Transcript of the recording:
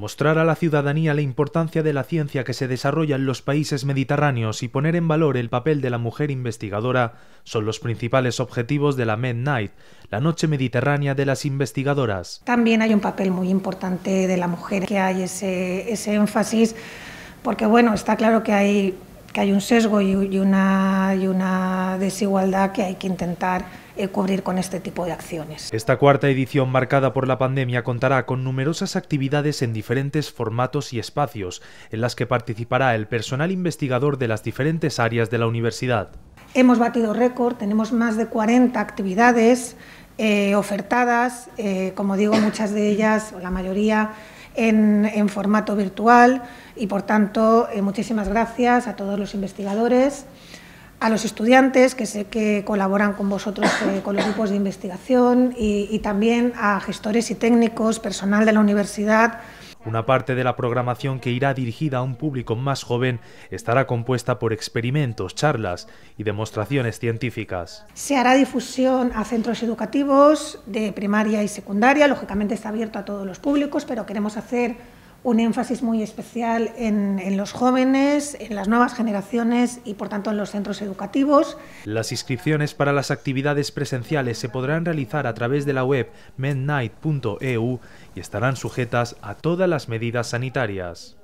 Mostrar a la ciudadanía la importancia de la ciencia que se desarrolla en los países mediterráneos y poner en valor el papel de la mujer investigadora son los principales objetivos de la Med Night, la noche mediterránea de las investigadoras. También hay un papel muy importante de la mujer, que hay ese, ese énfasis, porque bueno, está claro que hay que hay un sesgo y, una, y una desigualdad que hay que intentar eh, cubrir con este tipo de acciones. Esta cuarta edición marcada por la pandemia contará con numerosas actividades en diferentes formatos y espacios, en las que participará el personal investigador de las diferentes áreas de la universidad. Hemos batido récord, tenemos más de 40 actividades eh, ofertadas, eh, como digo, muchas de ellas, o la mayoría, en, formato virtual y, por tanto, eh, muchísimas gracias a todos los investigadores, a los estudiantes que sé que colaboran con vosotros, eh, con los grupos de investigación y también a gestores y técnicos, personal de la universidad, una parte de la programación que irá dirigida a un público más joven estará compuesta por experimentos, charlas y demostraciones científicas. Se hará difusión a centros educativos de primaria y secundaria, lógicamente está abierto a todos los públicos, pero queremos hacer un énfasis muy especial en, los jóvenes, en las nuevas generaciones y por tanto en los centros educativos. Las inscripciones para las actividades presenciales se podrán realizar a través de la web mednight.eu y estarán sujetas a todas las medidas sanitarias.